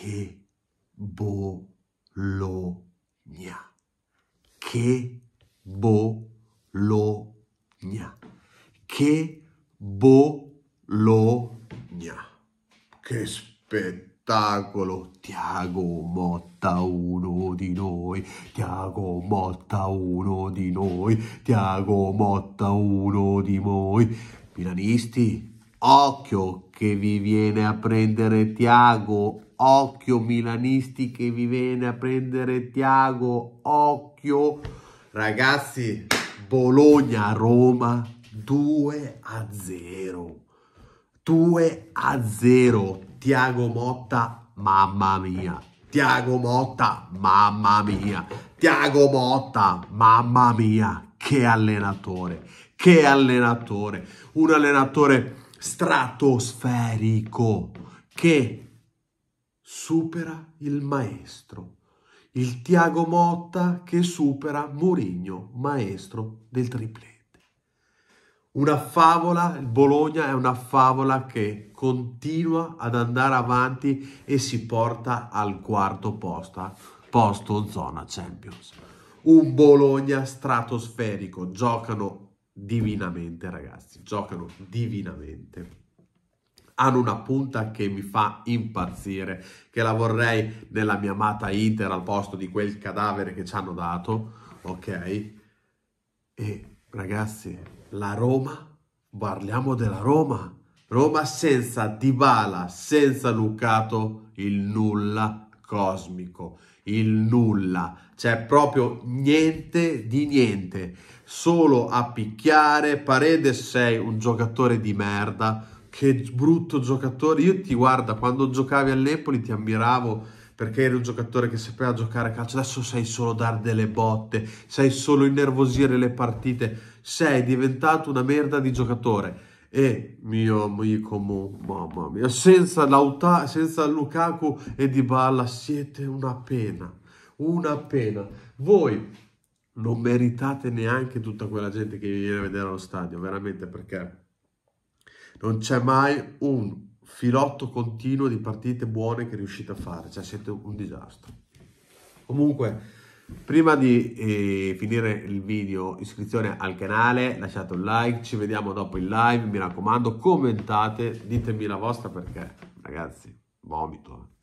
che Bologna. Che Bologna. Che Bologna. Che spettacolo. Tiago Motta uno di noi. Tiago Motta uno di noi. Tiago Motta uno di noi. Milanisti, Occhio che vi viene a prendere Tiago, occhio milanisti che vi viene a prendere Tiago, occhio. Ragazzi, Bologna-Roma 2 a 0. 2 a 0. Tiago Motta, mamma mia. Tiago Motta, mamma mia. Tiago Motta, mamma mia. Che allenatore. Che allenatore. Un allenatore stratosferico che supera il maestro, il Tiago Motta che supera Murigno, maestro del triplete. Una favola, il Bologna è una favola che continua ad andare avanti e si porta al quarto posto, posto zona Champions. Un Bologna stratosferico, giocano divinamente, ragazzi. Giocano divinamente. Hanno una punta che mi fa impazzire, che la vorrei nella mia amata Inter al posto di quel cadavere che ci hanno dato, ok? E ragazzi, la Roma, parliamo della Roma. Roma senza Dybala, senza Lucato, il nulla cosmico il nulla, cioè proprio niente di niente, solo a picchiare, parede sei un giocatore di merda, che brutto giocatore, io ti guarda, quando giocavi all'Empoli ti ammiravo perché eri un giocatore che sapeva giocare a calcio, adesso sai solo dare delle botte, sai solo innervosire le partite, sei diventato una merda di giocatore e mio amico Mu, mamma mia, senza, Lauta, senza Lukaku e Dybala siete una pena, una pena. Voi non meritate neanche tutta quella gente che viene a vedere allo stadio, veramente perché non c'è mai un filotto continuo di partite buone che riuscite a fare, cioè siete un disastro. Comunque Prima di eh, finire il video, iscrizione al canale, lasciate un like, ci vediamo dopo in live, mi raccomando, commentate, ditemi la vostra perché, ragazzi, vomito.